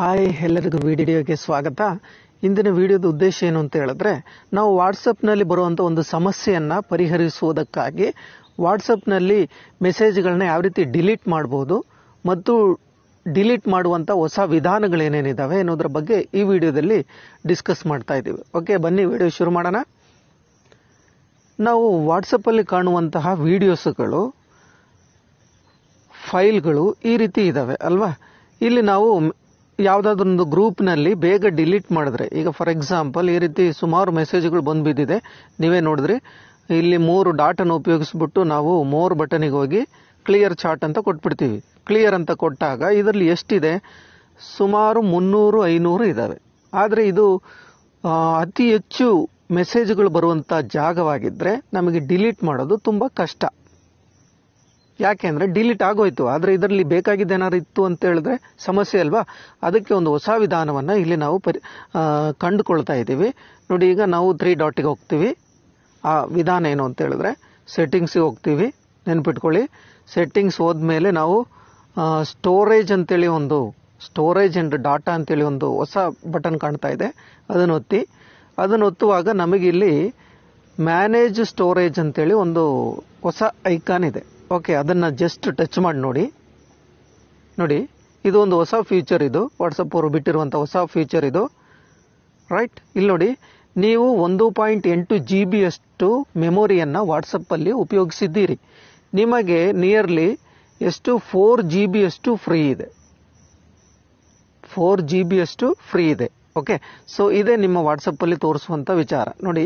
hi ಎಲ್ಲರಿಗೂ ವಿಡಿಯೋಗೆ ಸ್ವಾಗತ ಇಂದಿನ ವಿಡಿಯೋದ ಉದ್ದೇಶ ಏನು ಅಂತ ಹೇಳಿದ್ರೆ ನಾವು ವಾಟ್ಸಪ್ನಲ್ಲಿ ಬರುವಂಥ ಒಂದು ಸಮಸ್ಯೆಯನ್ನು ಪರಿಹರಿಸುವುದಕ್ಕಾಗಿ ವಾಟ್ಸಪ್ನಲ್ಲಿ ಮೆಸೇಜ್ಗಳನ್ನ ಯಾವ ರೀತಿ ಡಿಲೀಟ್ ಮಾಡ್ಬೋದು ಮತ್ತು ಡಿಲೀಟ್ ಮಾಡುವಂಥ ಹೊಸ ವಿಧಾನಗಳೇನೇನಿದ್ದಾವೆ ಅನ್ನೋದ್ರ ಬಗ್ಗೆ ಈ ವಿಡಿಯೋದಲ್ಲಿ ಡಿಸ್ಕಸ್ ಮಾಡ್ತಾ ಇದ್ದೀವಿ ಓಕೆ ಬನ್ನಿ ವಿಡಿಯೋ ಶುರು ಮಾಡೋಣ ನಾವು ವಾಟ್ಸಪ್ಪಲ್ಲಿ ಕಾಣುವಂತಹ ವಿಡಿಯೋಸ್ಗಳು ಫೈಲ್ಗಳು ಈ ರೀತಿ ಇದ್ದಾವೆ ಅಲ್ವಾ ಇಲ್ಲಿ ನಾವು ಯಾವುದಾದ್ರೊಂದು ಗ್ರೂಪ್ನಲ್ಲಿ ಬೇಗ ಡಿಲೀಟ್ ಮಾಡಿದ್ರೆ ಈಗ ಫಾರ್ ಎಕ್ಸಾಂಪಲ್ ಈ ರೀತಿ ಸುಮಾರು ಮೆಸೇಜ್ಗಳು ಬಂದ್ಬಿದ್ದಿದೆ ನೀವೇ ನೋಡಿದ್ರಿ ಇಲ್ಲಿ ಮೂರು ಡಾಟ್ ಅನ್ನು ಉಪಯೋಗಿಸ್ಬಿಟ್ಟು ನಾವು ಮೋರ್ ಬಟನಿಗೆ ಹೋಗಿ ಕ್ಲಿಯರ್ ಚಾರ್ಟ್ ಅಂತ ಕೊಟ್ಬಿಡ್ತೀವಿ ಕ್ಲಿಯರ್ ಅಂತ ಕೊಟ್ಟಾಗ ಇದರಲ್ಲಿ ಎಷ್ಟಿದೆ ಸುಮಾರು ಮುನ್ನೂರು ಐನೂರು ಇದಾವೆ ಆದರೆ ಇದು ಅತಿ ಹೆಚ್ಚು ಮೆಸೇಜ್ಗಳು ಬರುವಂಥ ಜಾಗವಾಗಿದ್ದರೆ ನಮಗೆ ಡಿಲೀಟ್ ಮಾಡೋದು ತುಂಬ ಕಷ್ಟ ಯಾಕೆ ಅಂದರೆ ಡಿಲೀಟ್ ಆಗೋಯ್ತು ಆದರೆ ಇದರಲ್ಲಿ ಏನಾದ್ರು ಇತ್ತು ಅಂತ ಹೇಳಿದ್ರೆ ಸಮಸ್ಯೆ ಅಲ್ವಾ ಅದಕ್ಕೆ ಒಂದು ಹೊಸ ವಿಧಾನವನ್ನು ಇಲ್ಲಿ ನಾವು ಪರಿ ಕಂಡುಕೊಳ್ತಾ ಇದ್ದೀವಿ ನೋಡಿ ಈಗ ನಾವು ತ್ರೀ ಡಾಟಿಗೆ ಹೋಗ್ತೀವಿ ಆ ವಿಧಾನ ಏನು ಅಂತ ಹೇಳಿದ್ರೆ ಸೆಟ್ಟಿಂಗ್ಸಿಗೆ ಹೋಗ್ತೀವಿ ನೆನ್ಪಿಟ್ಕೊಳ್ಳಿ ಸೆಟ್ಟಿಂಗ್ಸ್ ಹೋದ್ಮೇಲೆ ನಾವು ಸ್ಟೋರೇಜ್ ಅಂತೇಳಿ ಒಂದು ಸ್ಟೋರೇಜ್ ಅಂಡ್ ಡಾಟಾ ಅಂತೇಳಿ ಒಂದು ಹೊಸ ಬಟನ್ ಕಾಣ್ತಾ ಇದೆ ಅದನ್ನು ಒತ್ತಿ ಅದನ್ನು ಒತ್ತುವಾಗ ನಮಗಿಲ್ಲಿ ಮ್ಯಾನೇಜ್ ಸ್ಟೋರೇಜ್ ಅಂತೇಳಿ ಒಂದು ಹೊಸ ಐಕಾನ್ ಇದೆ ಓಕೆ ಅದನ್ನು ಜಸ್ಟ್ ಟಚ್ ಮಾಡಿ ನೋಡಿ ನೋಡಿ ಇದು ಒಂದು ಹೊಸ ಫ್ಯೂಚರ್ ಇದು ವಾಟ್ಸಪ್ ಅವರು ಬಿಟ್ಟಿರುವಂಥ ಹೊಸ ಫ್ಯೂಚರ್ ಇದು ರೈಟ್ ಇಲ್ಲಿ ನೋಡಿ ನೀವು ಒಂದು ಪಾಯಿಂಟ್ ಎಂಟು ಜಿ ಬಿಯಷ್ಟು ಮೆಮೊರಿಯನ್ನು ವಾಟ್ಸಪ್ಪಲ್ಲಿ ಉಪಯೋಗಿಸಿದ್ದೀರಿ ನಿಮಗೆ ನಿಯರ್ಲಿ ಎಷ್ಟು ಫೋರ್ ಜಿ ಬಿಯಷ್ಟು ಫ್ರೀ ಇದೆ ಫೋರ್ ಜಿ ಅಷ್ಟು ಫ್ರೀ ಇದೆ ಓಕೆ ಸೊ ಇದೇ ನಿಮ್ಮ ವಾಟ್ಸಪ್ಪಲ್ಲಿ ತೋರಿಸುವಂಥ ವಿಚಾರ ನೋಡಿ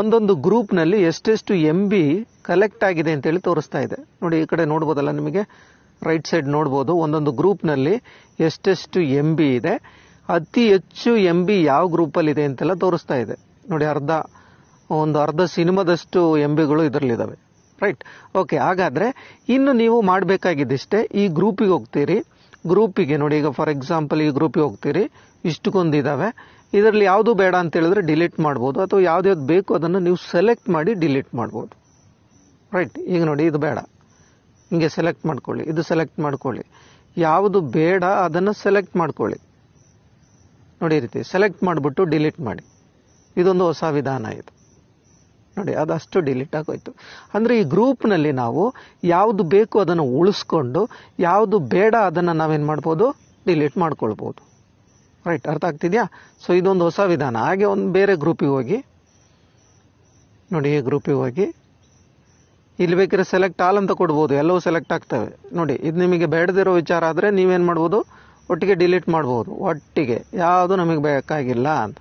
ಒಂದೊಂದು ಗ್ರೂಪ್ನಲ್ಲಿ ಎಷ್ಟೆಷ್ಟು ಎಂ ಬಿ ಕಲೆಕ್ಟ್ ಆಗಿದೆ ಅಂತೇಳಿ ತೋರಿಸ್ತಾ ಇದೆ ನೋಡಿ ಈ ಕಡೆ ನೋಡ್ಬೋದಲ್ಲ ನಿಮಗೆ ರೈಟ್ ಸೈಡ್ ನೋಡ್ಬೋದು ಒಂದೊಂದು ಗ್ರೂಪ್ನಲ್ಲಿ ಎಷ್ಟೆಷ್ಟು ಎಂ ಬಿ ಇದೆ ಅತಿ ಹೆಚ್ಚು ಎಂ ಬಿ ಯಾವ ಇದೆ ಅಂತೆಲ್ಲ ತೋರಿಸ್ತಾ ಇದೆ ನೋಡಿ ಅರ್ಧ ಒಂದು ಅರ್ಧ ಸಿನಿಮಾದಷ್ಟು ಎಂ ಬಿಗಳು ಇದರಲ್ಲಿದ್ದಾವೆ ರೈಟ್ ಓಕೆ ಹಾಗಾದರೆ ಇನ್ನು ನೀವು ಮಾಡಬೇಕಾಗಿದ್ದಿಷ್ಟೇ ಈ ಗ್ರೂಪಿಗೆ ಹೋಗ್ತೀರಿ ಗ್ರೂಪಿಗೆ ನೋಡಿ ಈಗ ಫಾರ್ ಎಕ್ಸಾಂಪಲ್ ಈ ಗ್ರೂಪಿಗೆ ಹೋಗ್ತೀರಿ ಇಷ್ಟಕ್ಕೊಂದಿದ್ದಾವೆ ಇದರಲ್ಲಿ ಯಾವುದು ಬೇಡ ಅಂತ ಹೇಳಿದ್ರೆ ಡಿಲೀಟ್ ಮಾಡ್ಬೋದು ಅಥವಾ ಯಾವ್ದು ಬೇಕು ಅದನ್ನು ನೀವು ಸೆಲೆಕ್ಟ್ ಮಾಡಿ ಡಿಲೀಟ್ ಮಾಡ್ಬೋದು ರೈಟ್ ಈಗ ನೋಡಿ ಇದು ಬೇಡ ಹಿಂಗೆ ಸೆಲೆಕ್ಟ್ ಮಾಡ್ಕೊಳ್ಳಿ ಇದು ಸೆಲೆಕ್ಟ್ ಮಾಡ್ಕೊಳ್ಳಿ ಯಾವುದು ಬೇಡ ಅದನ್ನು ಸೆಲೆಕ್ಟ್ ಮಾಡ್ಕೊಳ್ಳಿ ನೋಡಿ ರೀತಿ ಸೆಲೆಕ್ಟ್ ಮಾಡಿಬಿಟ್ಟು ಡಿಲೀಟ್ ಮಾಡಿ ಇದೊಂದು ಹೊಸ ವಿಧಾನ ಇದು ನೋಡಿ ಅದಷ್ಟು ಡಿಲೀಟ್ ಆಗೋಯ್ತು ಅಂದರೆ ಈ ಗ್ರೂಪ್ನಲ್ಲಿ ನಾವು ಯಾವುದು ಬೇಕು ಅದನ್ನು ಉಳಿಸ್ಕೊಂಡು ಯಾವುದು ಬೇಡ ಅದನ್ನು ನಾವೇನು ಮಾಡ್ಬೋದು ಡಿಲೀಟ್ ಮಾಡ್ಕೊಳ್ಬೋದು ರೈಟ್ ಅರ್ಥ ಆಗ್ತಿದೆಯಾ ಸೊ ಇದೊಂದು ಹೊಸ ವಿಧಾನ ಹಾಗೆ ಒಂದು ಬೇರೆ ಗ್ರೂಪಿಗೆ ಹೋಗಿ ನೋಡಿ ಈ ಗ್ರೂಪಿಗೆ ಹೋಗಿ ಇಲ್ಲಿ ಬೇಕಿದ್ರೆ ಸೆಲೆಕ್ಟ್ ಆಲ್ ಅಂತ ಕೊಡ್ಬೋದು ಎಲ್ಲವೂ ಸೆಲೆಕ್ಟ್ ಆಗ್ತವೆ ನೋಡಿ ಇದು ನಿಮಗೆ ಬೇಡದಿರೋ ವಿಚಾರ ಆದರೆ ನೀವೇನು ಮಾಡ್ಬೋದು ಒಟ್ಟಿಗೆ ಡಿಲೀಟ್ ಮಾಡ್ಬೋದು ಒಟ್ಟಿಗೆ ಯಾವುದು ನಮಗೆ ಬೇಕಾಗಿಲ್ಲ ಅಂತ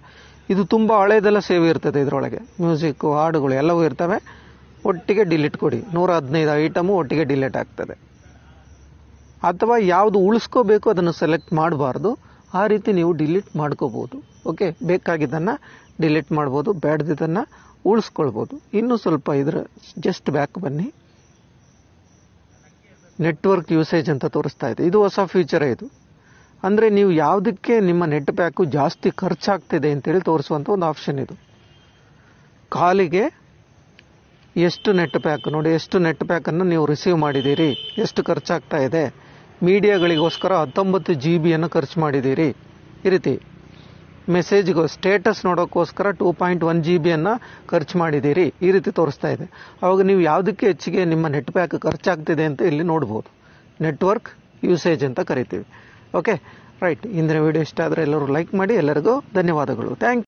ಇದು ತುಂಬ ಹಳೆಯದೆಲ್ಲ ಸೇವ್ ಇರ್ತದೆ ಇದರೊಳಗೆ ಮ್ಯೂಸಿಕ್ಕು ಹಾಡುಗಳು ಎಲ್ಲವೂ ಇರ್ತವೆ ಒಟ್ಟಿಗೆ ಡಿಲೀಟ್ ಕೊಡಿ ನೂರ ಹದಿನೈದು ಐಟಮು ಒಟ್ಟಿಗೆ ಡಿಲೀಟ್ ಆಗ್ತದೆ ಅಥವಾ ಯಾವುದು ಉಳಿಸ್ಕೋಬೇಕು ಅದನ್ನು ಸೆಲೆಕ್ಟ್ ಮಾಡಬಾರ್ದು ಆ ರೀತಿ ನೀವು ಡಿಲೀಟ್ ಮಾಡ್ಕೋಬೋದು ಓಕೆ ಬೇಕಾಗಿದ್ದನ್ನು ಡಿಲೀಟ್ ಮಾಡ್ಬೋದು ಬೇಡದಿದ್ದನ್ನು ಉಳಿಸ್ಕೊಳ್ಬೋದು ಇನ್ನೂ ಸ್ವಲ್ಪ ಇದ್ರ ಜಸ್ಟ್ ಬ್ಯಾಕ್ ಬನ್ನಿ ನೆಟ್ವರ್ಕ್ ಯೂಸೇಜ್ ಅಂತ ತೋರಿಸ್ತಾ ಇದೆ ಇದು ಹೊಸ ಫ್ಯೂಚರೇ ಇದು ಅಂದರೆ ನೀವು ಯಾವುದಕ್ಕೆ ನಿಮ್ಮ ನೆಟ್ ಪ್ಯಾಕು ಜಾಸ್ತಿ ಖರ್ಚಾಗ್ತಿದೆ ಅಂತೇಳಿ ತೋರಿಸುವಂಥ ಒಂದು ಆಪ್ಷನ್ ಇದು ಕಾಲಿಗೆ ಎಷ್ಟು ನೆಟ್ ಪ್ಯಾಕ್ ನೋಡಿ ಎಷ್ಟು ನೆಟ್ ಪ್ಯಾಕನ್ನು ನೀವು ರಿಸೀವ್ ಮಾಡಿದ್ದೀರಿ ಎಷ್ಟು ಖರ್ಚಾಗ್ತಾ ಇದೆ ಮೀಡಿಯಾಗಳಿಗೋಸ್ಕರ ಹತ್ತೊಂಬತ್ತು ಜಿ ಬಿಯನ್ನು ಖರ್ಚು ಮಾಡಿದ್ದೀರಿ ಈ ರೀತಿ ಮೆಸೇಜ್ಗೋ ಸ್ಟೇಟಸ್ ನೋಡೋಕ್ಕೋಸ್ಕರ ಟೂ ಪಾಯಿಂಟ್ ಒನ್ ಜಿ ಬಿಯನ್ನು ಖರ್ಚು ಮಾಡಿದ್ದೀರಿ ಈ ರೀತಿ ತೋರಿಸ್ತಾ ಇದೆ ಅವಾಗ ನೀವು ಯಾವುದಕ್ಕೆ ಹೆಚ್ಚಿಗೆ ನಿಮ್ಮ ನೆಟ್ ಪ್ಯಾಕ್ ಖರ್ಚಾಗ್ತಿದೆ ಅಂತ ಇಲ್ಲಿ ನೋಡ್ಬೋದು ನೆಟ್ವರ್ಕ್ ಯೂಸೇಜ್ ಅಂತ ಕರಿತೀವಿ ಓಕೆ ರೈಟ್ ಇಂದಿನ ವಿಡಿಯೋ ಇಷ್ಟ ಆದರೆ ಎಲ್ಲರೂ ಲೈಕ್ ಮಾಡಿ ಎಲ್ಲರಿಗೂ ಧನ್ಯವಾದಗಳು ಥ್ಯಾಂಕ್ ಯು